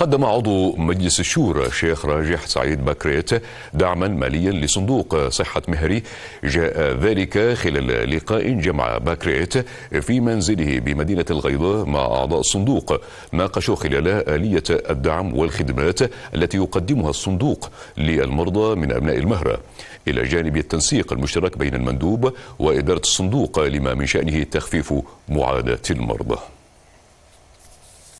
قدم عضو مجلس الشورى الشيخ راجح سعيد بكريت دعما ماليا لصندوق صحة مهري جاء ذلك خلال لقاء جمع بكريت في منزله بمدينة الغيضة مع أعضاء الصندوق ناقشوا خلاله آلية الدعم والخدمات التي يقدمها الصندوق للمرضى من أبناء المهرة إلى جانب التنسيق المشترك بين المندوب وإدارة الصندوق لما من شأنه تخفيف معاناة المرضى